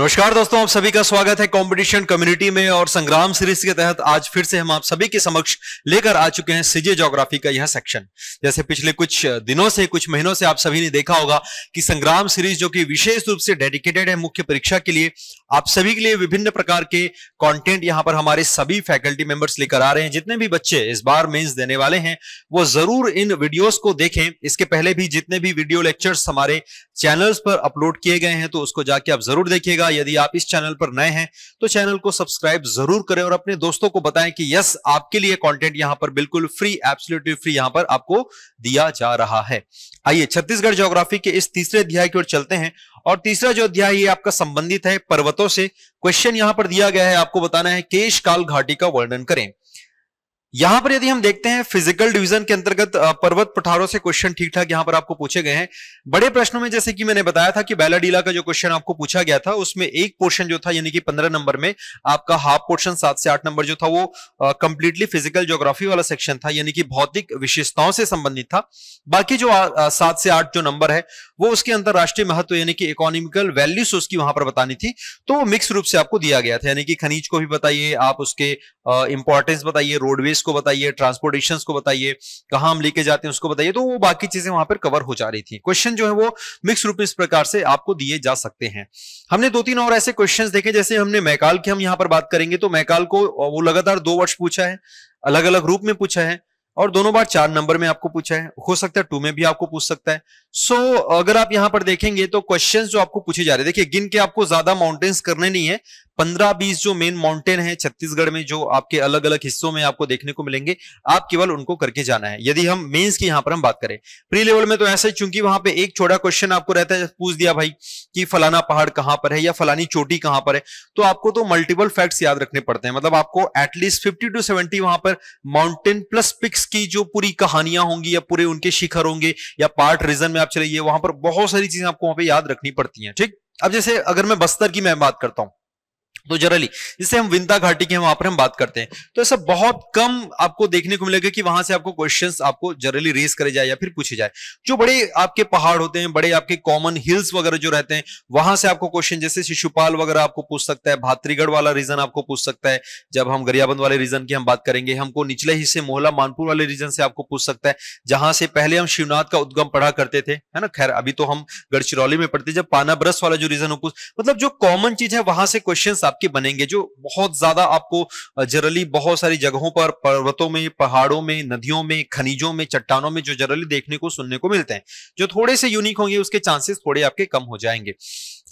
नमस्कार दोस्तों आप सभी का स्वागत है कंपटीशन कम्युनिटी में और संग्राम सीरीज के तहत आज फिर से हम आप सभी के समक्ष लेकर आ चुके हैं सीजे जोग्राफी का यह सेक्शन जैसे पिछले कुछ दिनों से कुछ महीनों से आप सभी ने देखा होगा कि संग्राम सीरीज जो कि विशेष रूप से डेडिकेटेड है मुख्य परीक्षा के लिए आप सभी के लिए विभिन्न प्रकार के कॉन्टेंट यहाँ पर हमारे सभी फैकल्टी मेंबर्स लेकर आ रहे हैं जितने भी बच्चे इस बार मेन्स देने वाले हैं वो जरूर इन वीडियोज को देखें इसके पहले भी जितने भी वीडियो लेक्चर्स हमारे चैनल्स पर अपलोड किए गए हैं तो उसको जाके आप जरूर देखिएगा यदि आप इस चैनल पर नए हैं तो चैनल को सब्सक्राइब जरूर करें और अपने दोस्तों को बताएं कि यस आपके लिए कंटेंट यहां पर बिल्कुल फ्री एब्सोल्युटली फ्री यहां पर आपको दिया जा रहा है आइए छत्तीसगढ़ ज्योग्राफी के इस तीसरे अध्याय की ओर चलते हैं और तीसरा जो अध्याय ये आपका संबंधित है पर्वतों से क्वेश्चन यहां पर दिया गया है आपको बताना है केश काल घाटी का वर्णन करें यहां पर यदि हम देखते हैं फिजिकल डिवीजन के अंतर्गत पर्वत पठारों से क्वेश्चन ठीक ठाक यहां पर आपको पूछे गए हैं बड़े प्रश्नों में जैसे कि मैंने बताया था कि बैलाडीला का जो क्वेश्चन आपको पूछा गया था उसमें एक पोर्शन जो था यानी कि पंद्रह नंबर में आपका हाफ पोर्शन सात से आठ नंबर जो था वो कंप्लीटली फिजिकल ज्योग्राफी वाला सेक्शन था यानी कि भौतिक विशेषताओं से संबंधित था बाकी जो सात से आठ जो नंबर है वो उसके अंतरराष्ट्रीय महत्व यानी कि इकोनॉमिकल वैल्यूज उसकी वहां पर बतानी थी तो वो मिक्स रूप से आपको दिया गया था यानी कि खनिज को भी बताइए आप उसके इंपॉर्टेंस बताइए रोडवेज को बताइए ट्रांसपोर्टेशन को बताइए कहां हम लेके जाते हैं उसको बताइए तो वो बाकी चीजें वहां पर कवर हो जा रही थी क्वेश्चन जो है वो मिक्स रूप में इस प्रकार से आपको दिए जा सकते हैं हमने दो तीन और ऐसे क्वेश्चन देखे जैसे हमने मैकाल की हम यहाँ पर बात करेंगे तो मैकाल को वो लगातार दो वर्ष पूछा है अलग अलग रूप में पूछा है और दोनों बार चार नंबर में आपको पूछा है हो सकता है टू में भी आपको पूछ सकता है सो so, अगर आप यहां पर देखेंगे तो क्वेश्चंस जो आपको पूछे जा रहे हैं देखिए गिन के आपको ज्यादा माउंटेन्स करने नहीं है पंद्रह बीस जो मेन माउंटेन है छत्तीसगढ़ में जो आपके अलग अलग हिस्सों में आपको देखने को मिलेंगे आप केवल उनको करके जाना है यदि हम मेंस की यहां पर हम बात करें प्री लेवल में तो ऐसा ही चूंकि वहां पे एक छोटा क्वेश्चन आपको रहता है पूछ दिया भाई कि फलाना पहाड़ कहां पर है या फलानी चोटी कहां पर है तो आपको तो मल्टीपल फैक्ट्स याद रखने पड़ते हैं मतलब आपको एटलीस्ट फिफ्टी टू सेवेंटी वहां पर माउंटेन प्लस पिक्स की जो पूरी कहानियां होंगी या पूरे उनके शिखर होंगे या पार्ट रीजन में आप चलिए वहां पर बहुत सारी चीजें आपको वहां पर याद रखनी पड़ती है ठीक अब जैसे अगर मैं बस्तर की मैं बात करता हूं तो जनरली जिससे हम विंता घाटी की वहां पर हम बात करते हैं तो ऐसा बहुत कम आपको देखने को मिलेगा कि वहां से आपको क्वेश्चंस आपको जनरली रेस करे जाए या फिर पूछे जाए जो बड़े आपके पहाड़ होते हैं बड़े आपके कॉमन हिल्स वगैरह जो रहते हैं वहां से आपको क्वेश्चन जैसे शिशुपाल वगैरह आपको पूछ सकता है भातरीगढ़ वाला रीजन आपको पूछ सकता है जब हम गरियाबंद वाले रीजन की हम बात करेंगे हमको निचले हिस्से मोहला मानपुर वाले रीजन से आपको पूछ सकता है जहां से पहले हम शिवनाथ का उद्गम पढ़ा करते थे है ना खैर अभी तो हम गढ़चिरौली में पढ़ते जब पाना वाला जो रीजन हो मतलब जो कॉमन चीज है वहां से क्वेश्चन एक्सपीरियंस आपके बनेंगे जो बहुत ज्यादा आपको जरली बहुत सारी जगहों पर पर्वतों में पहाड़ों में नदियों में खनिजों में चट्टानों में जो जरली देखने को सुनने को मिलते हैं जो थोड़े से यूनिक होंगे उसके चांसेस थोड़े आपके कम हो जाएंगे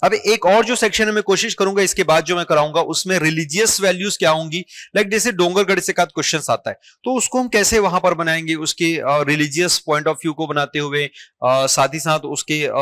अब एक और जो सेक्शन है मैं कोशिश करूंगा इसके बाद जो मैं कराऊंगा उसमें रिलीजियस वैल्यूज क्या होंगी लाइक जैसे डोंगरगढ़ से कहा क्वेश्चन आता है तो उसको हम कैसे वहां पर बनाएंगे उसके रिलीजियस पॉइंट ऑफ व्यू को बनाते हुए आ, साथ ही साथ उसके आ,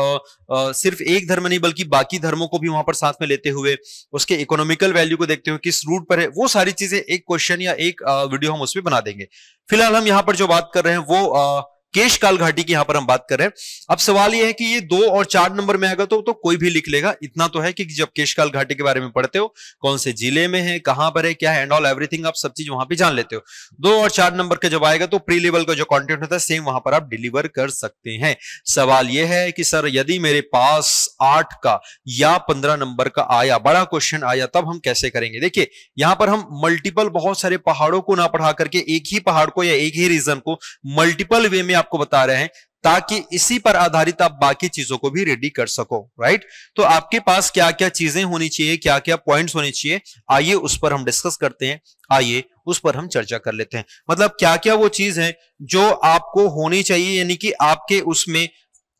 आ, सिर्फ एक धर्म नहीं बल्कि बाकी धर्मों को भी वहां पर साथ में लेते हुए उसके इकोनॉमिकल वैल्यू को देखते हुए किस रूट पर है वो सारी चीजें एक क्वेश्चन या एक वीडियो हम उसमें बना देंगे फिलहाल हम यहाँ पर जो बात कर रहे हैं वो केशकाल घाटी की यहां पर हम बात कर रहे हैं अब सवाल यह है कि ये दो और चार नंबर में आएगा तो तो कोई भी लिख लेगा इतना तो है कि जब केशकाल घाटी के बारे में पढ़ते हो कौन से जिले में है कहां पर है क्या है एंड ऑल एवरीथिंग आप सब चीज वहां पे जान लेते हो दो और चार नंबर का जब आएगा तो प्री लेवल का जो कॉन्टेंट होता है सेम वहां पर आप डिलीवर कर सकते हैं सवाल यह है कि सर यदि मेरे पास आठ का या पंद्रह नंबर का आया बड़ा क्वेश्चन आया तब हम कैसे करेंगे देखिए यहां पर हम मल्टीपल बहुत सारे पहाड़ों को ना पढ़ा करके एक ही पहाड़ को या एक ही रीजन को मल्टीपल वे में आपको बता रहे हैं ताकि इसी पर आधारित आप बाकी चीजों को भी रेडी कर सको राइट तो आपके पास क्या क्या चीजें होनी चाहिए क्या क्या पॉइंट्स होने चाहिए आइए उस पर हम डिस्कस करते हैं आइए उस पर हम चर्चा कर लेते हैं मतलब क्या क्या वो चीज है जो आपको होनी चाहिए यानी कि आपके उसमें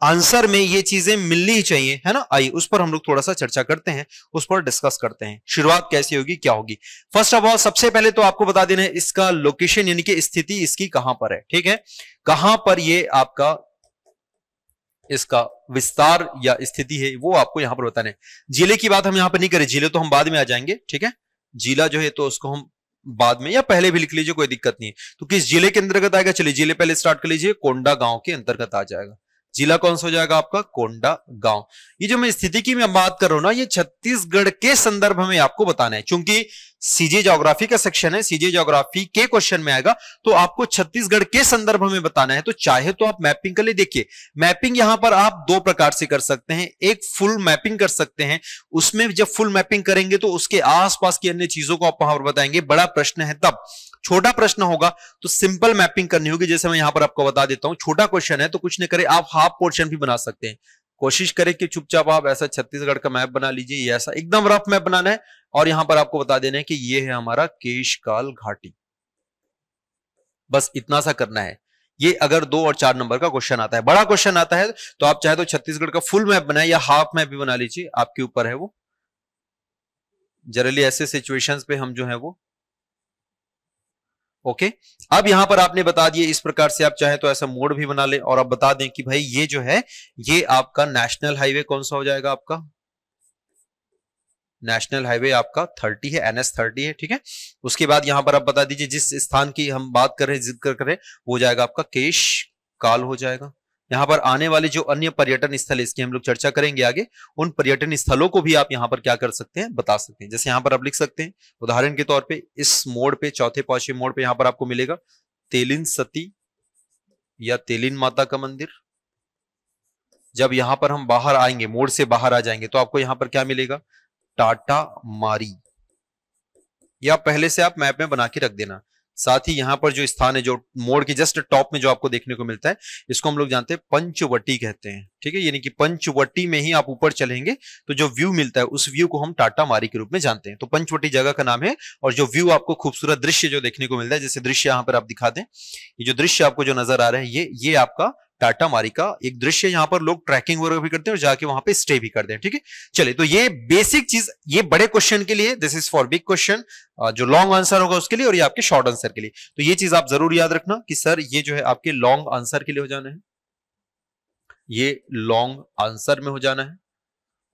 आंसर में ये चीजें मिलनी ही चाहिए है ना आइए उस पर हम लोग थोड़ा सा चर्चा करते हैं उस पर डिस्कस करते हैं शुरुआत कैसे होगी क्या होगी फर्स्ट ऑफ ऑल सबसे पहले तो आपको बता देना है इसका लोकेशन यानी कि स्थिति इसकी कहां पर है ठीक है कहां पर ये आपका इसका विस्तार या स्थिति है वो आपको यहां पर बताना है जिले की बात हम यहां पर नहीं करें जिले तो हम बाद में आ जाएंगे ठीक है जिला जो है तो उसको हम बाद में या पहले भी लिख लीजिए कोई दिक्कत नहीं है तो किस जिले के अंतर्गत आएगा चलिए जिले पहले स्टार्ट कर लीजिए कोंडा गांव के अंतर्गत आ जाएगा जिला कौन सा हो जाएगा आपका कोंडा गांव ये जो मैं स्थिति की मैं बात कर रहा हूं ना ये छत्तीसगढ़ के संदर्भ में आपको बताना है क्योंकि सीजे ज्योग्राफी का सेक्शन है सीजे ज्योग्राफी के क्वेश्चन में आएगा तो आपको छत्तीसगढ़ के संदर्भ में बताना है तो चाहे तो आप मैपिंग के लिए देखिए मैपिंग यहां पर आप दो प्रकार से कर सकते हैं एक फुल मैपिंग कर सकते हैं उसमें जब फुल मैपिंग करेंगे तो उसके आसपास की अन्य चीजों को आप वहां पर बताएंगे बड़ा प्रश्न है तब छोटा प्रश्न होगा तो सिंपल मैपिंग करनी होगी जैसे मैं यहां पर आपको बता देता हूं छोटा क्वेश्चन है तो कुछ नहीं करे आप हाफ पोर्शन भी बना सकते हैं कोशिश करें कि चुपचाप आप ऐसा छत्तीसगढ़ का मैप बना लीजिए ऐसा एकदम रफ मैप बनाना है और यहां पर आपको बता देना है कि ये है हमारा केशकाल घाटी बस इतना सा करना है ये अगर दो और चार नंबर का क्वेश्चन आता है बड़ा क्वेश्चन आता है तो आप चाहे तो छत्तीसगढ़ का फुल मैप बनाए या हाफ मैप भी बना लीजिए आपके ऊपर है वो जनरली ऐसे सिचुएशंस पे हम जो है वो ओके अब यहां पर आपने बता दिए इस प्रकार से आप चाहे तो ऐसा मोड भी बना ले और आप बता दें कि भाई ये जो है ये आपका नेशनल हाईवे कौन सा हो जाएगा आपका नेशनल हाईवे आपका थर्टी है एनएस थर्टी है ठीक है उसके बाद यहां पर आप बता दीजिए जिस स्थान की हम बात कर रहे हैं जिक्र कर रहे वो जाएगा आपका केश काल हो जाएगा यहाँ पर आने वाले जो अन्य पर्यटन स्थल इसकी हम लोग चर्चा करेंगे आगे उन पर्यटन स्थलों को भी आप यहाँ पर क्या कर सकते हैं बता सकते हैं जैसे यहाँ पर आप लिख सकते हैं उदाहरण के तौर पे इस मोड़ पे चौथे पांचवे मोड़ पे यहाँ पर आपको मिलेगा तेलिन सती या तेलिन माता का मंदिर जब यहां पर हम बाहर आएंगे मोड़ से बाहर आ जाएंगे तो आपको यहां पर क्या मिलेगा टाटा मारी या पहले से आप मैप में बना के रख देना साथ ही यहाँ पर जो स्थान है जो मोड़ के जस्ट टॉप में जो आपको देखने को मिलता है इसको हम लोग जानते हैं पंचवटी कहते हैं ठीक है यानी कि पंचवटी में ही आप ऊपर चलेंगे तो जो व्यू मिलता है उस व्यू को हम टाटा मारी के रूप में जानते हैं तो पंचवटी जगह का नाम है और जो व्यू आपको खूबसूरत दृश्य जो देखने को मिलता है जैसे दृश्य यहाँ पर आप दिखा दें ये जो दृश्य आपको जो नजर आ रहा है ये ये आपका टाटा मारी का एक दृश्य यहाँ पर लोग ट्रैकिंग वगैरह भी करते हैं और जाके वहां पे स्टे भी करते हैं ठीक है चलिए तो ये बेसिक चीज ये बड़े क्वेश्चन के लिए this is for big question जो लॉन्ग आंसर होगा उसके लिए और ये आपके शॉर्ट आंसर के लिए तो ये चीज आप जरूर याद रखना कि सर ये जो है आपके लॉन्ग आंसर के लिए हो जाना है ये लॉन्ग आंसर में हो जाना है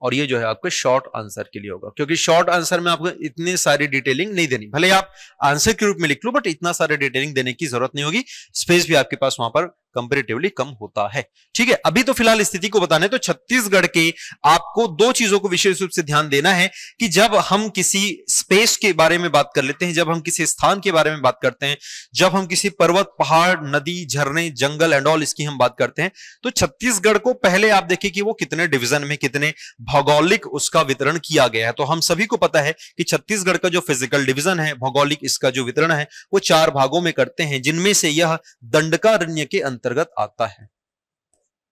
और ये जो है आपके शॉर्ट आंसर के लिए होगा क्योंकि शॉर्ट आंसर में आपको इतनी सारी डिटेलिंग नहीं देनी भले आप आंसर के रूप में लिख लो बट इतना सारे डिटेलिंग देने की जरूरत नहीं होगी स्पेस भी आपके पास वहां पर कंपेरेटिवली कम होता है ठीक है अभी तो फिलहाल स्थिति को बताने तो छत्तीसगढ़ के आपको दो चीजों को विशेष रूप से ध्यान देना है कि जब हम किसी स्पेस के बारे में बात कर लेते हैं जब हम किसी स्थान के बारे में बात करते हैं जब हम किसी पर्वत पहाड़ नदी झरने जंगल एंड ऑल इसकी हम बात करते हैं तो छत्तीसगढ़ को पहले आप देखिए कि वो कितने डिविजन में कितने भौगोलिक उसका वितरण किया गया है तो हम सभी को पता है कि छत्तीसगढ़ का जो फिजिकल डिविजन है भौगोलिक इसका जो वितरण है वो चार भागों में करते हैं जिनमें से यह दंडकारण्य के अंत अंतर्गत आता है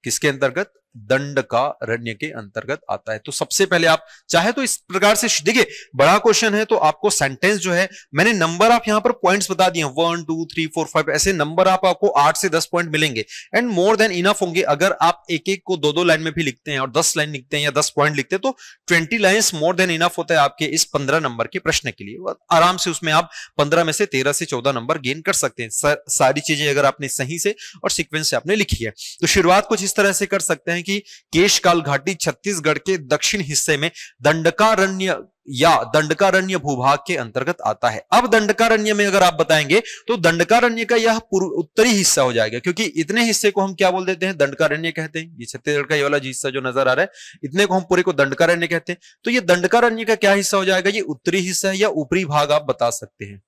किसके अंतर्गत दंड का रण्य के अंतर्गत आता है तो सबसे पहले आप चाहे तो इस प्रकार से देखिए बड़ा क्वेश्चन है तो आपको सेंटेंस जो है मैंने नंबर आप यहां पर पॉइंट्स बता दिए one two three four five ऐसे नंबर आप आपको आठ से दस पॉइंट मिलेंगे एंड मोर देन इनफ होंगे अगर आप एक एक को दो दो लाइन में भी लिखते हैं और दस लाइन लिखते हैं या दस पॉइंट लिखते हैं तो twenty line more than enough होता है आपके इस पंद्रह नंबर के प्रश्न के लिए आराम से उसमें आप पंद्रह में से तेरह से चौदह नंबर गेन कर सकते हैं सारी चीजें अगर आपने सही से और सिक्वेंस से आपने लिखी है तो शुरुआत कुछ इस तरह से कर सकते हैं कि केशकाल घाटी छत्तीसगढ़ के दक्षिण हिस्से में दंडकारण्य या दंडकारण्य भूभाग के अंतर्गत आता है अब दंडकारण्य में अगर आप बताएंगे तो दंडकारण्य का यह पूर्व उत्तरी हिस्सा हो जाएगा क्योंकि इतने हिस्से को हम क्या बोल देते हैं दंडकारण्य कहते हैं ये छत्तीसगढ़ का ये वाला हिस्सा जो नजर आ रहा है इतने को हम पूरे को दंडकारण्य कहते हैं तो ये दंडकारण्य का क्या हिस्सा हो जाएगा ये उत्तरी हिस्सा है या ऊपरी भाग आप बता सकते हैं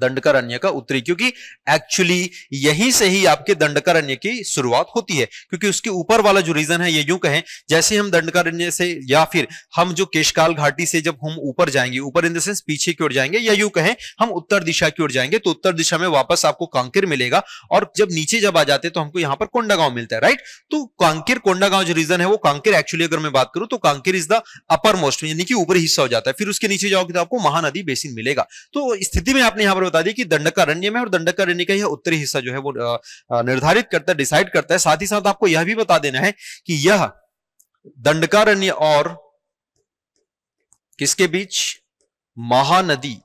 दंडकारण्य का उत्तरी क्योंकि एक्चुअली यहीं से ही आपके दंडकारण्य की शुरुआत होती है क्योंकि उसके ऊपर वाला जो रीजन है ये यूं कहें जैसे हम दंडकारण्य से या फिर हम जो केशकाल घाटी से जब हम ऊपर जाएंगे ऊपर इन द सेंस पीछे की ओर जाएंगे या यूं कहें हम उत्तर दिशा की ओर जाएंगे तो उत्तर दिशा में वापस आपको कांकेर मिलेगा और जब नीचे जब आ जाते तो हमको यहां पर कोंडागांव मिलता है राइट तो कांकेर कोंडागांव जो रीजन है वो कांकेर एक्चुअली अगर मैं बात करूं तो Kanker is the uppermost यानी कि ऊपर हिस्सा हो जाता है फिर उसके नीचे जाओगे तो आपको महानदी बेसिन मिलेगा तो स्थिति में आपने यहां पर बता दी कि दंडकारण्य में और दंडकारण्य का यह उत्तरी हिस्सा जो है वो निर्धारित करता है डिसाइड करता है साथ ही साथ आपको यह भी बता देना है कि यह दंडकारण्य और किसके बीच महानदी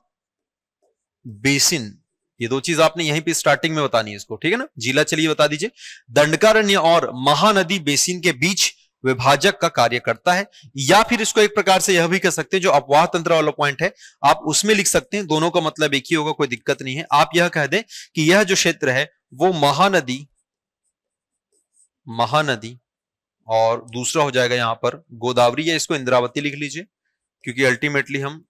बेसिन ये दो चीज आपने यहीं पे स्टार्टिंग में बतानी है इसको ठीक है ना जिला चलिए बता दीजिए दंडकारण्य और महानदी बेसिन के बीच विभाजक का कार्य करता है या फिर इसको एक प्रकार से यह भी कह सकते हैं जो अपवाह तंत्र वाला पॉइंट है आप उसमें लिख सकते हैं दोनों का मतलब एक ही होगा कोई दिक्कत नहीं है आप यह कह दें कि यह जो क्षेत्र है वो महानदी महानदी और दूसरा हो जाएगा यहां पर गोदावरी या इसको इंद्रावती लिख लीजिए क्योंकि अल्टीमेटली हम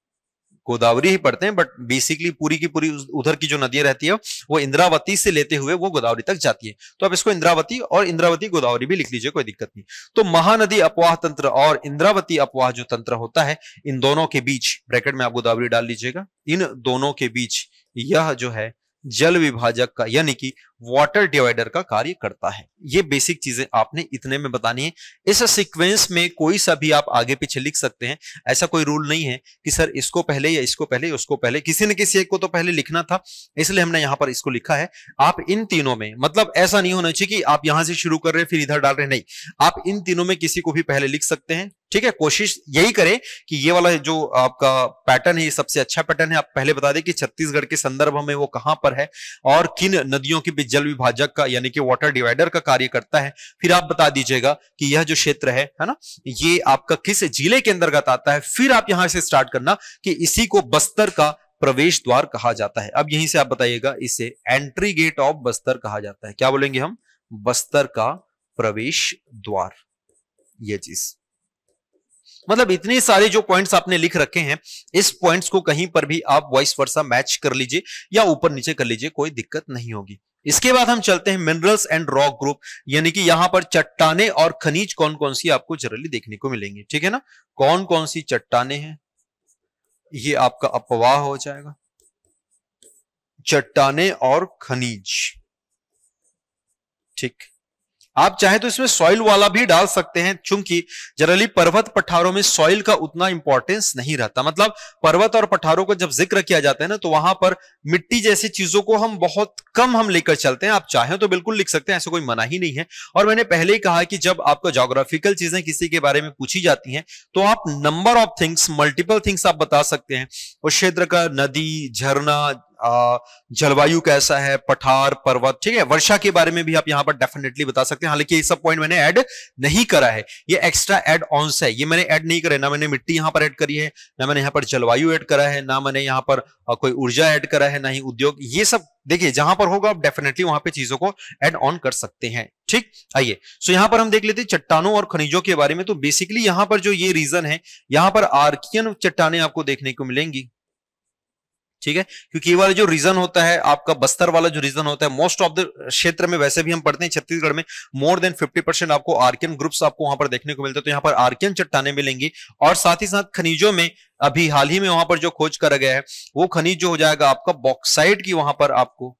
गोदावरी ही पढ़ते हैं बट बेसिकली पूरी की पूरी उधर की जो नदियां रहती है वो इंद्रावती से लेते हुए वो गोदावरी तक जाती है तो आप इसको इंद्रावती और इंद्रावती गोदावरी भी लिख लीजिए कोई दिक्कत नहीं तो महानदी अपवाह तंत्र और इंद्रावती अपवाह जो तंत्र होता है इन दोनों के बीच ब्रैकेट में आप गोदावरी डाल लीजिएगा इन दोनों के बीच यह जो है जल विभाजक का यानी कि वाटर डिवाइडर का कार्य करता है ये बेसिक चीजें आपने इतने में बतानी है इस सीक्वेंस में कोई सा भी आप आगे पीछे लिख सकते हैं ऐसा कोई रूल नहीं है कि सर इसको पहले या इसको पहले या उसको पहले किसी न किसी एक को तो पहले लिखना था इसलिए हमने यहां पर इसको लिखा है आप इन तीनों में मतलब ऐसा नहीं होना चाहिए कि आप यहां से शुरू कर रहे फिर इधर डाल रहे नहीं आप इन तीनों में किसी को भी पहले लिख सकते हैं ठीक है कोशिश यही करें कि ये वाला जो आपका पैटर्न है ये सबसे अच्छा पैटर्न है आप पहले बता दें कि छत्तीसगढ़ के संदर्भ में वो कहां पर है और किन नदियों के भी जल विभाजक का यानी कि वाटर डिवाइडर का कार्य करता है फिर आप बता दीजिएगा कि यह जो क्षेत्र है है ना ये आपका किस जिले के अंतर्गत आता है फिर आप यहां से स्टार्ट करना कि इसी को बस्तर का प्रवेश द्वार कहा जाता है अब यहीं से आप बताइएगा इसे एंट्री गेट ऑफ बस्तर कहा जाता है क्या बोलेंगे हम बस्तर का प्रवेश द्वार ये चीज मतलब इतने सारे जो पॉइंट्स आपने लिख रखे हैं इस पॉइंट्स को कहीं पर भी आप वॉइस वर्षा मैच कर लीजिए या ऊपर नीचे कर लीजिए कोई दिक्कत नहीं होगी इसके बाद हम चलते हैं मिनरल्स एंड रॉक ग्रुप यानी कि यहां पर चट्टाने और खनिज कौन कौन सी आपको जनरली देखने को मिलेंगे ठीक है ना कौन कौन सी चट्टाने हैं ये आपका अपवाह हो जाएगा चट्टाने और खनिज ठीक आप चाहे तो इसमें सॉइल वाला भी डाल सकते हैं क्योंकि जनरली पर्वत पठारों में सॉइल का उतना इंपॉर्टेंस नहीं रहता मतलब पर्वत और पठारों का जब जिक्र किया जाता है ना तो वहां पर मिट्टी जैसी चीजों को हम बहुत कम हम लेकर चलते हैं आप चाहें तो बिल्कुल लिख सकते हैं ऐसा कोई मना ही नहीं है और मैंने पहले ही कहा कि जब आपको जोग्राफिकल चीजें किसी के बारे में पूछी जाती है तो आप number of things multiple things आप बता सकते हैं उस क्षेत्र का नदी झरना जलवायु कैसा है पठार पर्वत ठीक है वर्षा के बारे में भी आप यहां पर डेफिनेटली बता सकते हैं हालांकि ये सब पॉइंट मैंने ऐड नहीं करा है ये एक्स्ट्रा एड ऑन्स है ये मैंने ऐड नहीं करा ना मैंने मिट्टी यहां पर ऐड करी है ना मैंने यहां पर जलवायु ऐड करा है ना मैंने यहां पर कोई ऊर्जा ऐड करा है ना ही उद्योग ये सब देखिए जहां पर होगा आप डेफिनेटली वहां पे चीजों को एड ऑन कर सकते हैं ठीक आइए सो यहां पर हम देख लेते हैं चट्टानों और खनिजों के बारे में तो बेसिकली यहां पर जो ये रीजन है यहां पर आर्कियन चट्टाने आपको देखने को मिलेंगी ठीक है क्योंकि ये वाला जो रीजन होता है आपका बस्तर वाला जो रीजन होता है मोस्ट ऑफ द क्षेत्र में वैसे भी हम पढ़ते हैं छत्तीसगढ़ में मोर देन 50 परसेंट आपको आर्कियन ग्रुप्स आपको वहां पर देखने को मिलते हैं तो यहाँ पर आर्कियन चट्टाने मिलेंगी और साथ ही साथ खनिजों में अभी हाल ही में वहां पर जो खोज करा गया है वो खनिज जो हो जाएगा आपका बॉक्साइड की वहां पर आपको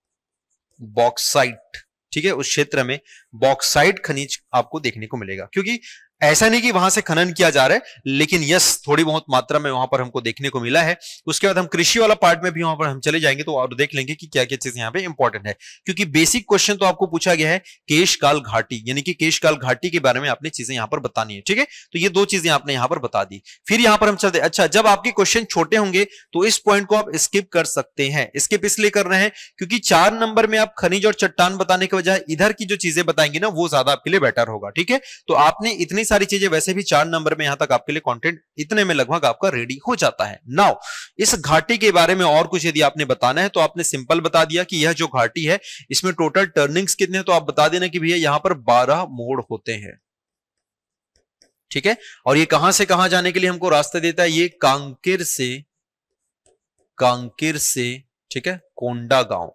बॉक्साइट ठीक है उस क्षेत्र में बॉक्साइट खनिज आपको देखने को मिलेगा क्योंकि ऐसा नहीं कि वहां से खनन किया जा रहा है लेकिन यस थोड़ी बहुत मात्रा में वहां पर हमको देखने को मिला है उसके बाद हम कृषि वाला पार्ट में भी वहां पर हम चले जाएंगे तो और देख लेंगे कि क्या क्या चीज यहाँ पे इंपॉर्टेंट है क्योंकि बेसिक क्वेश्चन तो आपको पूछा गया है केशकाल घाटी यानी कि केशकाल घाटी के बारे में आपने चीजें यहाँ पर बतानी है ठीक है तो ये दो चीजें आपने यहाँ पर बता दी फिर यहाँ पर हम चलते अच्छा जब आपके क्वेश्चन छोटे होंगे तो इस पॉइंट को आप स्किप कर सकते हैं स्किप इसलिए कर रहे हैं क्योंकि चार नंबर में आप खनिज और चट्टान बताने के बजाय इधर की जो चीजें बताएंगे ना वो ज्यादा आपके लिए बेटर होगा ठीक है तो आपने इतनी सारी चीजें वैसे भी चार नंबर में यहां तक आपके लिए कंटेंट इतने में लगभग आपका रेडी हो जाता है नाउ इस घाटी के बारे में और कुछ यदि आपने बताना है तो आपने सिंपल बता दिया कि यह जो घाटी है इसमें टोटल टर्निंग्स कितने हैं तो आप बता देना कि भैया यहां पर बारह मोड़ होते हैं ठीक है और ये कहां से कहां जाने के लिए हमको रास्ता देता है ये कांकेर से कांकेर से ठीक है कोंडा गांव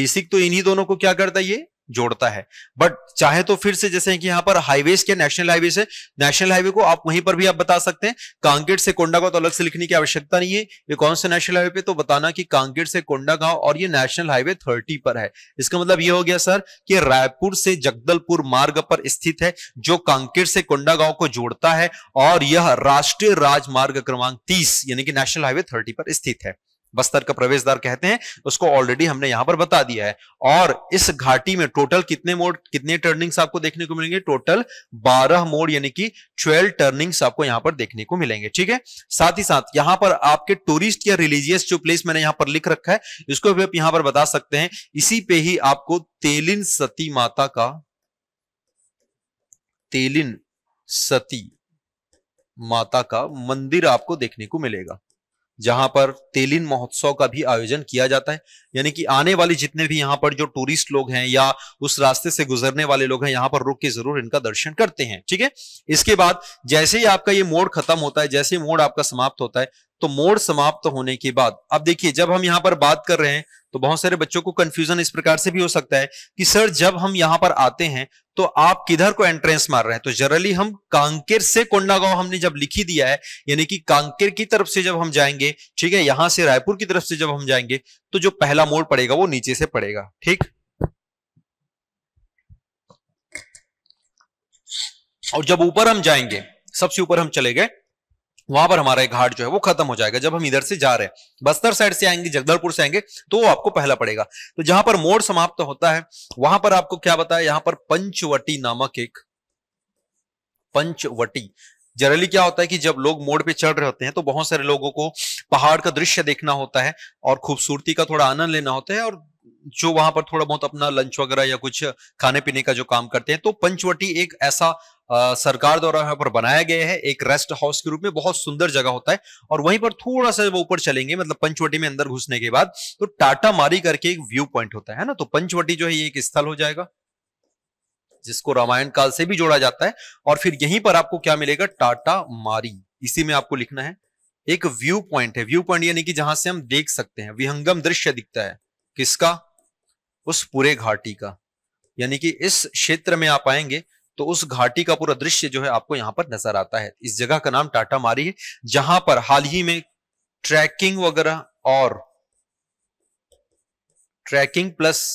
बेसिक तो इन्हीं दोनों को क्या करता है ये जोड़ता है बट चाहे तो फिर से जैसे कि यहां पर हाईवेज के नेशनल हाईवे से नेशनल हाईवे को आप वहीं पर भी आप बता सकते हैं कांकेट से कोंडा गांव तो अलग से लिखने की आवश्यकता नहीं है ये कौन से नेशनल हाईवे पे तो बताना कि कांकेट से कोंडा गांव और ये नेशनल हाईवे थर्टी पर है इसका मतलब ये हो गया सर कि रायपुर से जगदलपुर मार्ग पर स्थित है जो कांकेट से कोंडा गांव को जोड़ता है और यह राष्ट्रीय राजमार्ग क्रमांक तीस यानी कि नेशनल हाईवे थर्टी पर स्थित है बस्तर का प्रवेश द्वार कहते हैं उसको ऑलरेडी हमने यहां पर बता दिया है और इस घाटी में टोटल कितने मोड कितने टर्निंग्स आपको देखने को मिलेंगे टोटल बारह मोड यानी कि ट्वेल्व टर्निंग्स आपको यहां पर देखने को मिलेंगे ठीक है साथ ही साथ यहां पर आपके टूरिस्ट या रिलीजियस जो प्लेस मैंने यहां पर लिख रखा है इसको भी आप यहां पर बता सकते हैं इसी पे ही आपको तेलिन सती माता का तेलिन सती माता का मंदिर आपको देखने को मिलेगा जहां पर तेलिन महोत्सव का भी आयोजन किया जाता है यानी कि आने वाले जितने भी यहाँ पर जो टूरिस्ट लोग हैं या उस रास्ते से गुजरने वाले लोग हैं यहाँ पर रुक के जरूर इनका दर्शन करते हैं ठीक है इसके बाद जैसे ही आपका ये मोड़ खत्म होता है जैसे ही मोड़ आपका समाप्त होता है तो मोड समाप्त होने के बाद अब देखिए जब हम यहां पर बात कर रहे हैं तो बहुत सारे बच्चों को कंफ्यूजन इस प्रकार से भी हो सकता है कि सर जब हम यहां पर आते हैं तो आप किधर को एंट्रेंस मार रहे हैं तो जनरली हम कांकेर से कोंडागांव हमने जब लिखी दिया है यानी कि कांकेर की तरफ से जब हम जाएंगे ठीक है यहां से रायपुर की तरफ से जब हम जाएंगे तो जो पहला मोड़ पड़ेगा वो नीचे से पड़ेगा ठीक और जब ऊपर हम जाएंगे सबसे ऊपर हम चले गए वहां पर हमारा घाट जो है वो खत्म हो जाएगा जब हम इधर से जा रहे हैं बस्तर साइड से आएंगे जगदलपुर से आएंगे तो वो आपको पहला पड़ेगा तो जहां पर मोड़ समाप्त तो होता है वहां पर आपको क्या बताया यहां पर पंचवटी नामक एक पंचवटी जनरली क्या होता है कि जब लोग मोड़ पे चढ़ रहे होते हैं तो बहुत सारे लोगों को पहाड़ का दृश्य देखना होता है और खूबसूरती का थोड़ा आनंद लेना होता है और जो वहां पर थोड़ा बहुत अपना लंच वगैरह या कुछ खाने पीने का जो काम करते हैं तो पंचवटी एक ऐसा सरकार द्वारा यहाँ पर बनाया गया है एक रेस्ट हाउस के रूप में बहुत सुंदर जगह होता है और वहीं पर थोड़ा सा वो ऊपर चलेंगे मतलब पंचवटी में अंदर घुसने के बाद तो टाटा मारी करके एक व्यू पॉइंट होता है, ना तो पंचवटी जो है एक स्थल हो जाएगा जिसको रामायण काल से भी जोड़ा जाता है और फिर यहीं पर आपको क्या मिलेगा टाटा मारी इसी में आपको लिखना है एक व्यू पॉइंट है व्यू पॉइंट यानी कि जहां से हम देख सकते हैं विहंगम दृश्य दिखता है किसका उस पूरे घाटी का यानी कि इस क्षेत्र में आप आएंगे तो उस घाटी का पूरा दृश्य जो है आपको यहाँ पर नजर आता है इस जगह का नाम टाटा मारी है जहां पर हाल ही में ट्रैकिंग वगैरह और ट्रैकिंग प्लस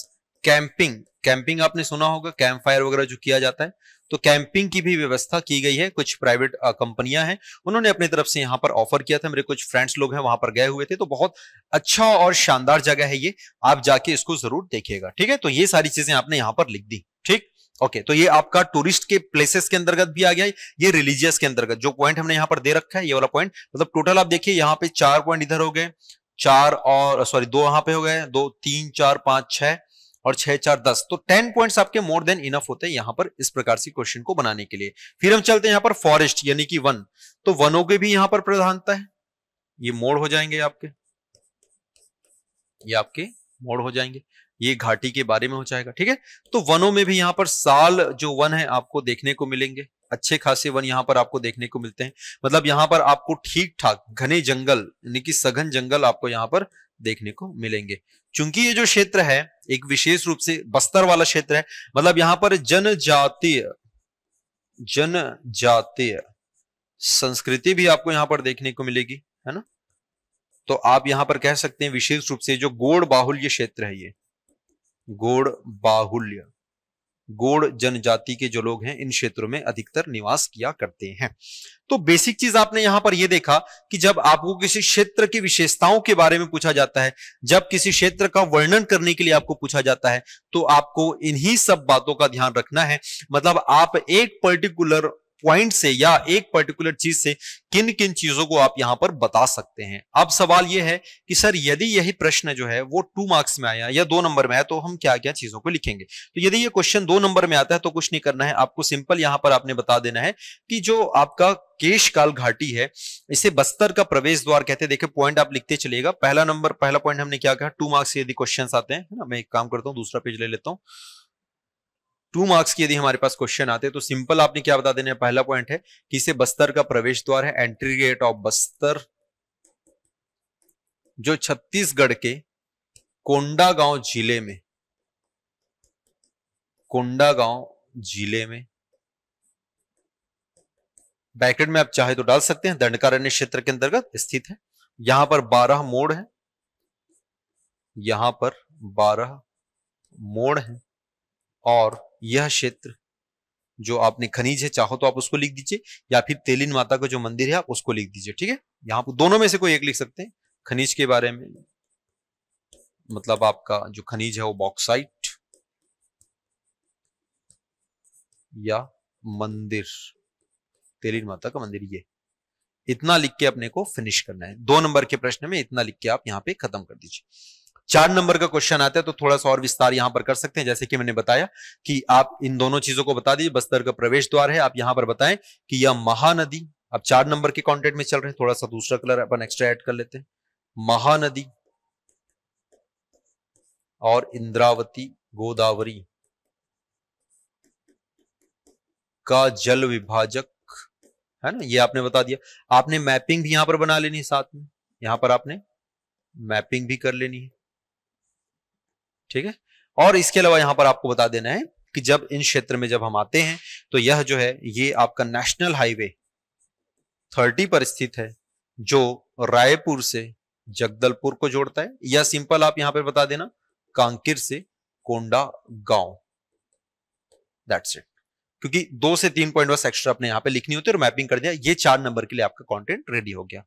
कैंपिंग कैंपिंग आपने सुना होगा कैंप फायर वगैरह जो किया जाता है तो कैंपिंग की भी व्यवस्था की गई है कुछ प्राइवेट कंपनियां हैं उन्होंने अपनी तरफ से यहां पर ऑफर किया था मेरे कुछ फ्रेंड्स लोग हैं वहां पर गए हुए थे तो बहुत अच्छा और शानदार जगह है ये आप जाके इसको जरूर देखिएगा ठीक है तो ये सारी चीजें आपने यहां पर लिख दी ठीक ओके तो ये आपका टूरिस्ट के प्लेसेस के अंतर्गत भी आ गया ये रिलीजियस के अंतर्गत जो पॉइंट हमने यहाँ पर दे रखा है ये वाला पॉइंट मतलब टोटल आप देखिए यहाँ पे चार पॉइंट इधर हो गए चार और सॉरी दो यहाँ पे हो गए दो तीन चार पांच छह और छह चार दस तो टेन पॉइंट्स आपके मोर देन इनफ होते हैं यहाँ पर इस प्रकार से क्वेश्चन को बनाने के लिए फिर हम चलते हैं यहाँ पर फॉरेस्ट यानी कि वन तो वनों के भी यहाँ पर प्रधानता है ये मोड़ हो जाएंगे आपके ये आपके मोड़ हो जाएंगे ये घाटी के बारे में हो जाएगा ठीक है तो वनों में भी यहाँ पर साल जो वन है आपको देखने को मिलेंगे अच्छे खासे वन यहाँ पर आपको देखने को मिलते हैं मतलब यहाँ पर आपको ठीक ठाक घने जंगल यानी कि सघन जंगल आपको यहाँ पर देखने को मिलेंगे चूंकि ये जो क्षेत्र है एक विशेष रूप से बस्तर वाला क्षेत्र है मतलब यहाँ पर जनजातीय जनजातीय संस्कृति भी आपको यहाँ पर देखने को मिलेगी है ना तो आप यहाँ पर कह सकते हैं विशेष रूप से जो गोड़ बाहुल्य क्षेत्र है ये गोड़ बाहुल्य गोड़ जनजाति के जो लोग हैं इन क्षेत्रों में अधिकतर निवास किया करते हैं तो बेसिक चीज आपने यहां पर यह देखा कि जब आपको किसी क्षेत्र की विशेषताओं के बारे में पूछा जाता है जब किसी क्षेत्र का वर्णन करने के लिए आपको पूछा जाता है तो आपको इन्हीं सब बातों का ध्यान रखना है मतलब आप एक पर्टिकुलर पॉइंट से या एक पर्टिकुलर चीज से किन किन चीजों को आप यहां पर बता सकते हैं अब सवाल यह है कि सर यदि यही प्रश्न जो है वो टू मार्क्स में आया या दो नंबर में आया तो हम क्या क्या चीजों को लिखेंगे तो यदि ये क्वेश्चन दो नंबर में आता है तो कुछ नहीं करना है आपको सिंपल यहां पर आपने बता देना है कि जो आपका केश काल घाटी है इसे बस्तर का प्रवेश द्वार कहते हैं देखिए पॉइंट आप लिखते चलेगा पहला नंबर पहला पॉइंट हमने क्या कहा टू मार्क्स यदि क्वेश्चन आते हैं ना मैं एक काम करता हूँ दूसरा पेज ले लेता हूँ टू मार्क्स की यदि हमारे पास क्वेश्चन आते तो सिंपल आपने क्या बता देना है पहला पॉइंट है कि इसे बस्तर का प्रवेश द्वार है एंट्री गेट ऑफ बस्तर जो छत्तीसगढ़ के कोंडा गांव जिले में कोंडा गांव जिले में बैकेट में आप चाहे तो डाल सकते हैं दंडकारण्य क्षेत्र के अंतर्गत स्थित है यहां पर बारह मोड़ है यहां पर बारह मोड़ है और यह क्षेत्र जो आपने खनिज है चाहो तो आप उसको लिख दीजिए या फिर तेलिन माता का जो मंदिर है आप उसको लिख दीजिए ठीक है यहाँ पर दोनों में से कोई एक लिख सकते हैं खनिज के बारे में मतलब आपका जो खनिज है वो बॉक्साइट या मंदिर तेलिन माता का मंदिर ये इतना लिख के अपने को फिनिश करना है दो नंबर के प्रश्न में इतना लिख के आप यहाँ पे खत्म कर दीजिए चार नंबर का क्वेश्चन आता है तो थोड़ा सा और विस्तार यहां पर कर सकते हैं जैसे कि मैंने बताया कि आप इन दोनों चीजों को बता दीजिए बस्तर का प्रवेश द्वार है आप यहां पर बताएं कि यह महानदी आप चार नंबर के कॉन्टेंट में चल रहे हैं थोड़ा सा दूसरा कलर अपन एक्स्ट्रा एड कर लेते हैं महानदी और इंद्रावती गोदावरी का जल विभाजक है ना ये आपने बता दिया आपने मैपिंग भी यहां पर बना लेनी है साथ में यहां पर आपने मैपिंग भी कर लेनी है ठीक है और इसके अलावा यहां पर आपको बता देना है कि जब इन क्षेत्र में जब हम आते हैं तो यह जो है ये आपका नेशनल हाईवे थर्टी पर स्थित है जो रायपुर से जगदलपुर को जोड़ता है या सिंपल आप यहां पर बता देना कांकेर से कोंडा गांव दैट्स इट क्योंकि दो से तीन पॉइंट बस एक्स्ट्रा अपने यहां पे लिखनी होती है और मैपिंग कर दिया ये चार नंबर के लिए आपका कंटेंट रेडी हो गया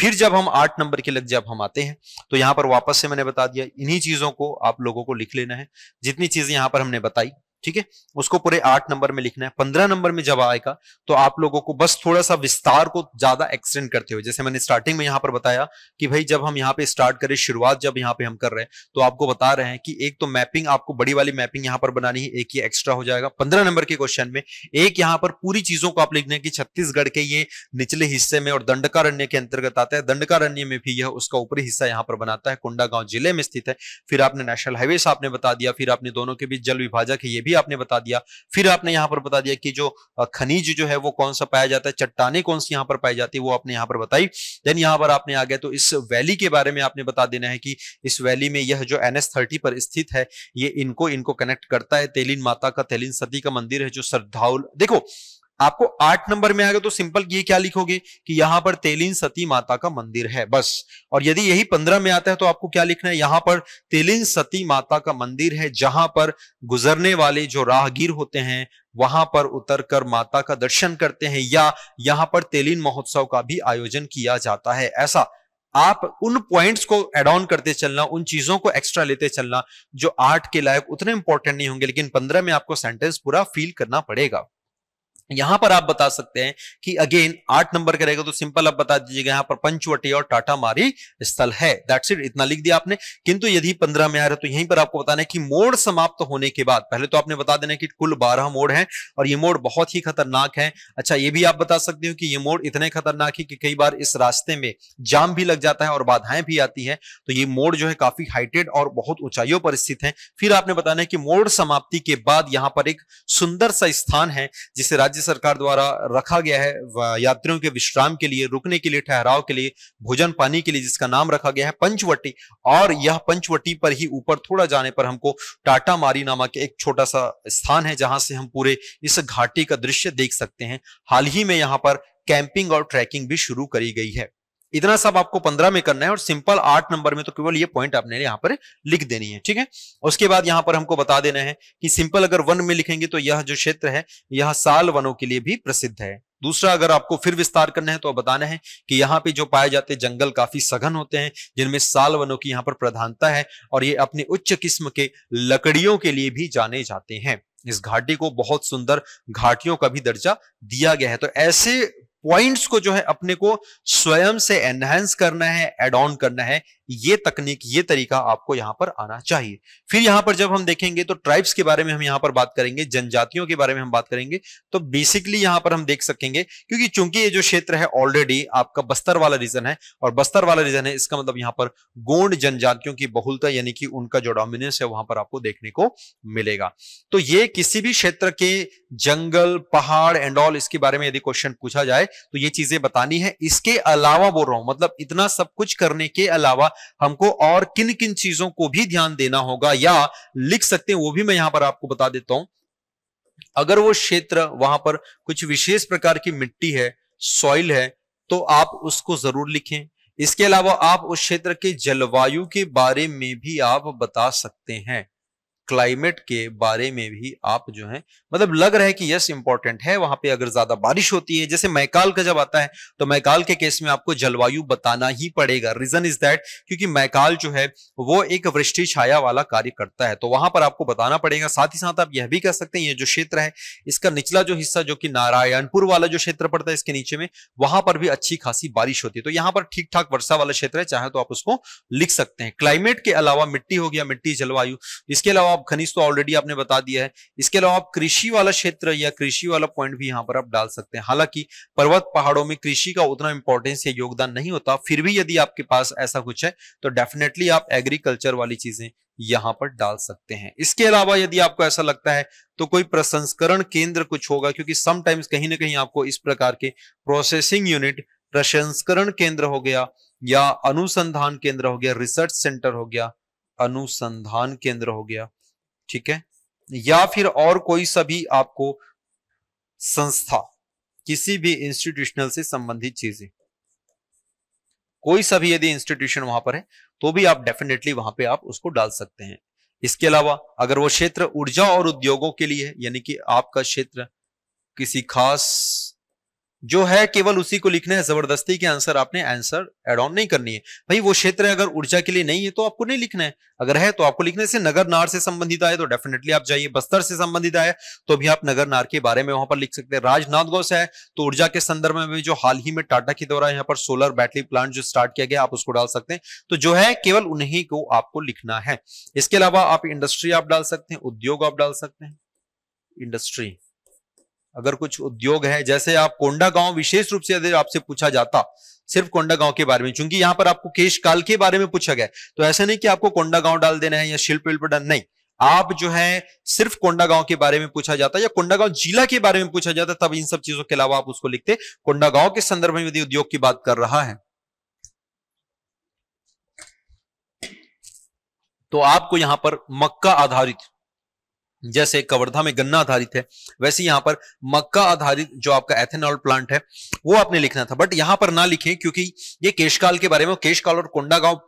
फिर जब हम आठ नंबर के लग जब हम आते हैं तो यहां पर वापस से मैंने बता दिया इन्हीं चीजों को आप लोगों को लिख लेना है जितनी चीजें यहां पर हमने बताई ठीक है उसको पूरे आठ नंबर में लिखना है पंद्रह नंबर में जब आएगा तो आप लोगों को बस थोड़ा सा विस्तार को ज्यादा एक्सटेंड करते हुए जैसे मैंने स्टार्टिंग में यहां पर बताया कि भाई जब हम यहाँ पे स्टार्ट करें शुरुआत जब यहाँ पे हम कर रहे हैं तो आपको बता रहे हैं कि एक तो मैपिंग आपको बड़ी वाली मैपिंग यहाँ पर बनानी है एक ही एक्स्ट्रा हो जाएगा पंद्रह नंबर के क्वेश्चन में एक यहाँ पर पूरी चीजों को आप लिखने की छत्तीसगढ़ के ये निचले हिस्से में और दंडकारण्य के अंतर्गत आता है दंडकारण्य में भी यह उसका ऊपरी हिस्सा यहाँ पर बनाता है कुंडा जिले में स्थित है फिर आपने नेशनल हाईवे आपने बता दिया फिर आपने दोनों के बीच जल विभाजक है ये भी भी आपने बता दिया फिर आपने यहाँ पर बता दिया कि जो खनिज जो है वो कौन सा पाया जाता है चट्टाने कौन सी यहाँ पर पाई जाती है वो आपने यहाँ पर बताई देन यहाँ पर आपने आ गया तो इस वैली के बारे में आपने बता देना है कि इस वैली में यह जो एन पर स्थित है ये इनको इनको कनेक्ट करता है तेलिन माता का तेलिन सती का मंदिर है जो श्रद्धाउल देखो आपको आठ नंबर में आएगा तो सिंपल ये क्या लिखोगे कि यहां पर तेलिन सती माता का मंदिर है बस और यदि यही पंद्रह में आता है तो आपको क्या लिखना है यहां पर तेलिन सती माता का मंदिर है जहां पर गुजरने वाले जो राहगीर होते हैं वहां पर उतरकर माता का दर्शन करते हैं या यहां पर तेलिन महोत्सव का भी आयोजन किया जाता है ऐसा आप उन पॉइंट्स को एड ऑन करते चलना उन चीजों को एक्स्ट्रा लेते चलना जो आर्ट के लायक उतने इंपॉर्टेंट नहीं होंगे लेकिन पंद्रह में आपको सेंटेंस पूरा फील करना पड़ेगा यहां पर आप बता सकते हैं कि अगेन आठ नंबर करेगा तो सिंपल आप बता दीजिएगा यहां पर पंचवटी और टाटा मारी स्थल है दैट्स इट इतना लिख दिया आपने किंतु यदि पंद्रह में आ है तो यहीं पर आपको बताना है कि मोड़ समाप्त होने के बाद पहले तो आपने बता देना कि कुल बारह मोड़ हैं और ये मोड़ बहुत ही खतरनाक है अच्छा ये भी आप बता सकते हो कि ये मोड़ इतने खतरनाक है कि कई बार इस रास्ते में जाम भी लग जाता है और बाधाएं भी आती है तो ये मोड़ जो है काफी हाइटेड और बहुत ऊंचाइयों पर स्थित है फिर आपने बताना है कि मोड़ समाप्ति के बाद यहां पर एक सुंदर सा स्थान है जिसे राज्य राज्य सरकार द्वारा रखा गया है यात्रियों के विश्राम के लिए रुकने के लिए ठहराव के लिए भोजन पानी के लिए जिसका नाम रखा गया है पंचवटी और यह पंचवटी पर ही ऊपर थोड़ा जाने पर हमको टाटा मारी नामक एक छोटा सा स्थान है जहां से हम पूरे इस घाटी का दृश्य देख सकते हैं हाल ही में यहाँ पर कैंपिंग और ट्रैकिंग भी शुरू करी गई है इतना सब आपको पंद्रह में करना है और सिंपल आठ नंबर में तो केवल ये पॉइंट आपने यहाँ पर लिख देनी है ठीक है उसके बाद यहाँ पर हमको बता देना है कि सिंपल अगर वन में लिखेंगे तो यह जो क्षेत्र है यह साल वनों के लिए भी प्रसिद्ध है दूसरा अगर आपको फिर विस्तार करना है तो बताना है कि यहाँ पे जो पाए जाते जंगल काफी सघन होते हैं जिनमें साल वनों की यहाँ पर प्रधानता है और ये अपने उच्च किस्म के लकड़ियों के लिए भी जाने जाते हैं इस घाटी को बहुत सुंदर घाटियों का भी दर्जा दिया गया है तो ऐसे पॉइंट्स को जो है अपने को स्वयं से एनहेंस करना है एड ऑन करना है ये तकनीक ये तरीका आपको यहां पर आना चाहिए फिर यहां पर जब हम देखेंगे तो ट्राइब्स के बारे में हम यहां पर बात करेंगे जनजातियों के बारे में हम बात करेंगे तो बेसिकली यहां पर हम देख सकेंगे क्योंकि चूंकि ये जो क्षेत्र है ऑलरेडी आपका बस्तर वाला रीजन है और बस्तर वाला रीजन है इसका मतलब यहां पर गोंड जनजातियों की बहुलता यानी कि उनका जो डोमिनेंस है वहां पर आपको देखने को मिलेगा तो ये किसी भी क्षेत्र के जंगल पहाड़ एंड ऑल इसके बारे में यदि क्वेश्चन पूछा जाए तो ये चीजें बतानी है इसके अलावा बोल रहा हूं मतलब इतना सब कुछ करने के अलावा हमको और किन किन चीजों को भी ध्यान देना होगा या लिख सकते हैं वो भी मैं यहां पर आपको बता देता हूं अगर वो क्षेत्र वहां पर कुछ विशेष प्रकार की मिट्टी है सॉइल है तो आप उसको जरूर लिखें इसके अलावा आप उस क्षेत्र के जलवायु के बारे में भी आप बता सकते हैं क्लाइमेट के बारे में भी आप जो है मतलब लग रहा है कि यस इंपॉर्टेंट है वहां पे अगर ज्यादा बारिश होती है जैसे मैकाल का जब आता है तो मैकाल के केस में आपको जलवायु बताना ही पड़ेगा रीजन इज दैट क्योंकि मैकाल जो है वो एक वृष्टि छाया वाला कार्य करता है तो वहां पर आपको बताना पड़ेगा साथ ही साथ आप यह भी कह सकते हैं ये जो क्षेत्र है इसका निचला जो हिस्सा जो कि नारायणपुर वाला जो क्षेत्र पड़ता है इसके नीचे में वहां पर भी अच्छी खासी बारिश होती है तो यहाँ पर ठीक ठाक वर्षा वाला क्षेत्र है चाहे तो आप उसको लिख सकते हैं क्लाइमेट के अलावा मिट्टी हो गया मिट्टी जलवायु इसके अलावा आप खनिज तो ऑलरेडी आपने बता दिया है इसके अलावा आप कृषि वाला क्षेत्र या कृषि वाला पॉइंट भी यहाँ पर आप डाल सकते हैं हालांकि पर्वत पहाड़ों में कृषि का उतना इंपॉर्टेंस या योगदान नहीं होता फिर भी यदि आपके पास ऐसा कुछ है तो डेफिनेटली आप एग्रीकल्चर वाली चीजें यहां पर डाल सकते हैं इसके अलावा यदि आपको ऐसा लगता है तो कोई प्रसंस्करण केंद्र कुछ होगा क्योंकि समटाइम्स कहीं ना कहीं आपको इस प्रकार के प्रोसेसिंग यूनिट प्रसंस्करण केंद्र हो गया या अनुसंधान केंद्र हो गया रिसर्च सेंटर हो गया अनुसंधान केंद्र हो गया ठीक है या फिर और कोई सभी आपको संस्था किसी भी इंस्टीट्यूशनल से संबंधित चीजें कोई सभी यदि इंस्टीट्यूशन वहां पर है तो भी आप डेफिनेटली वहां पे आप उसको डाल सकते हैं इसके अलावा अगर वो क्षेत्र ऊर्जा और उद्योगों के लिए है यानी कि आपका क्षेत्र किसी खास जो है केवल उसी को लिखना है जबरदस्ती के आंसर आपने आंसर एड ऑन नहीं करनी है भाई वो क्षेत्र अगर ऊर्जा के लिए नहीं है तो आपको नहीं लिखना है अगर है तो आपको लिखना है नगर नार से संबंधित आए तो डेफिनेटली आप जाइए बस्तर से संबंधित आए तो भी आप नगर नार के बारे में वहां पर लिख सकते हैं राजनांदगांव से है तो ऊर्जा के संदर्भ में भी जो हाल ही में टाटा के द्वारा यहाँ पर सोलर बैटरी प्लांट जो स्टार्ट किया गया आप उसको डाल सकते हैं तो जो है केवल उन्हीं को आपको लिखना है इसके अलावा आप इंडस्ट्री आप डाल सकते हैं उद्योग आप डाल सकते हैं इंडस्ट्री अगर कुछ उद्योग है जैसे आप कोंडा गांव विशेष रूप से आपसे पूछा जाता सिर्फ कोंडा गांव के बारे में क्योंकि यहां पर आपको केश काल के बारे में पूछा गया तो ऐसा नहीं कि आपको कोंडा गांव डाल देना है या शिल्प विल्प डाल नहीं आप जो है सिर्फ कोंडागांव के बारे में पूछा जाता या कोंडागांव जिला के बारे में पूछा जाता तब इन सब चीजों के अलावा आप उसको लिखते कोंडागांव के संदर्भ में यदि उद्योग की बात कर रहा है तो आपको यहां पर मक्का आधारित जैसे कवर्धा में गन्ना आधारित है वैसे यहां पर मक्का आधारित जो आपका एथेनॉल प्लांट है वो आपने लिखना था बट यहां पर ना लिखें क्योंकि ये केशकाल के बारे में केशकाल और कोंडा गांव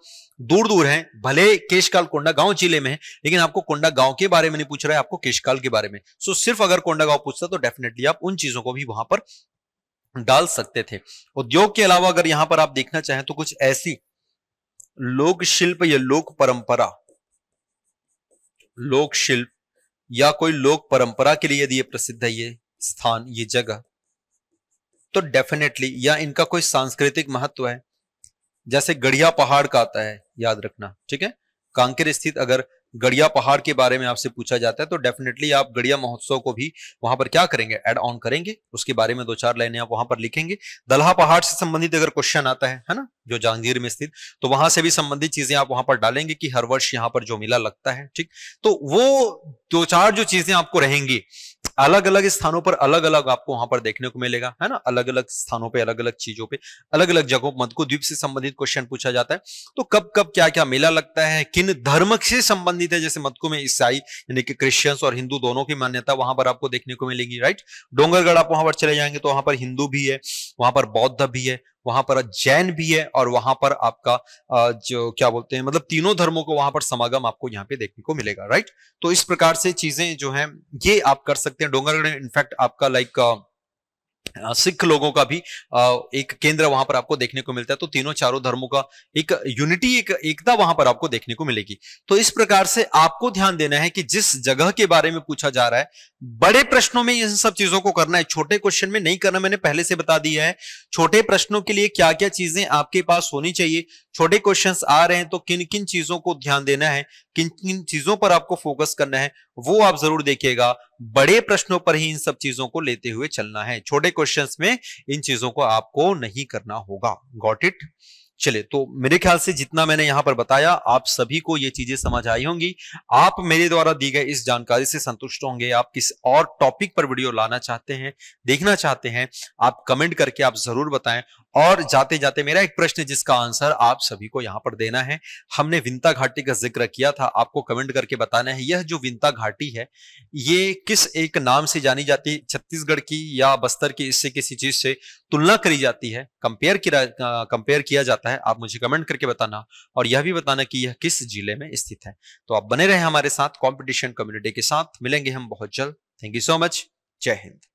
दूर दूर हैं भले केशकाल कोंडा गांव जिले में है लेकिन आपको कोंडा गांव के बारे में नहीं पूछ रहा है आपको केशकाल के बारे में सो सिर्फ अगर कोंडा गांव पूछता तो डेफिनेटली आप उन चीजों को भी वहां पर डाल सकते थे उद्योग के अलावा अगर यहां पर आप देखना चाहें तो कुछ ऐसी लोक शिल्प या लोक परंपरा लोक शिल्प या कोई लोक परंपरा के लिए यदि ये प्रसिद्ध है ये स्थान ये जगह तो डेफिनेटली या इनका कोई सांस्कृतिक महत्व है जैसे गढ़िया पहाड़ का आता है याद रखना ठीक है कांकेर स्थित अगर गड़िया पहाड़ के बारे में आपसे पूछा जाता है तो डेफिनेटली आप गड़िया महोत्सव को भी वहां पर क्या करेंगे एड ऑन करेंगे उसके बारे में दो चार लाइनें आप वहां पर लिखेंगे दलहा पहाड़ से संबंधित अगर क्वेश्चन आता है है ना जो जहांगीर में स्थित तो वहां से भी संबंधित चीजें आप वहां पर डालेंगे कि हर वर्ष यहाँ पर जो मेला लगता है ठीक तो वो दो चार जो चीजें आपको रहेंगी अलग अलग स्थानों पर अलग अलग आपको वहां पर देखने को मिलेगा है ना अलग अलग स्थानों पे अलग अलग चीजों पे अलग अलग जगहों मत को द्वीप से संबंधित क्वेश्चन पूछा जाता है तो कब कब क्या क्या मेला लगता है किन धर्म से संबंधित है जैसे मतको में ईसाई यानी कि क्रिश्चियंस और हिंदू दोनों की मान्यता वहां पर आपको देखने को मिलेगी राइट डोंगरगढ़ आप वहां पर चले जाएंगे तो वहां पर हिंदू भी है वहां पर बौद्ध भी है वहां पर जैन भी है और वहां पर आपका जो क्या बोलते हैं मतलब तीनों धर्मों को वहां पर समागम आपको यहाँ पे देखने को मिलेगा राइट तो इस प्रकार से चीजें जो है ये आप कर सकते हैं डोंगरगढ़ इनफैक्ट आपका लाइक सिख लोगों का भी एक केंद्र वहां पर आपको देखने को मिलता है तो तीनों चारों धर्मों का एक यूनिटी एक एकता वहां पर आपको देखने को मिलेगी तो इस प्रकार से आपको ध्यान देना है कि जिस जगह के बारे में पूछा जा रहा है बड़े प्रश्नों में इन सब चीजों को करना है छोटे क्वेश्चन में नहीं करना मैंने पहले से बता दिया है छोटे प्रश्नों के लिए क्या क्या चीजें आपके पास होनी चाहिए छोटे क्वेश्चन आ रहे हैं तो किन किन चीजों को ध्यान देना है किन किन चीजों पर आपको फोकस करना है वो आप जरूर देखिएगा बड़े प्रश्नों पर ही इन सब चीजों को लेते हुए चलना है छोटे क्वेश्चंस में इन चीजों को आपको नहीं करना होगा गॉट इट चले तो मेरे ख्याल से जितना मैंने यहां पर बताया आप सभी को ये चीजें समझ आई होंगी आप मेरे द्वारा दी गई इस जानकारी से संतुष्ट होंगे आप किस और टॉपिक पर वीडियो लाना चाहते हैं देखना चाहते हैं आप कमेंट करके आप जरूर बताएं और जाते जाते मेरा एक प्रश्न जिसका आंसर आप सभी को यहां पर देना है हमने विंता घाटी का जिक्र किया था आपको कमेंट करके बताना है यह जो विंता घाटी है ये किस एक नाम से जानी जाती है छत्तीसगढ़ की या बस्तर की इससे किसी चीज से तुलना करी जाती है कंपेयर किया कंपेयर किया जाता है है आप मुझे कमेंट करके बताना और यह भी बताना कि यह किस जिले में स्थित है तो आप बने रहे हमारे साथ कॉम्पिटिशन कम्युनिटी के साथ मिलेंगे हम बहुत जल्द थैंक यू सो मच जय हिंद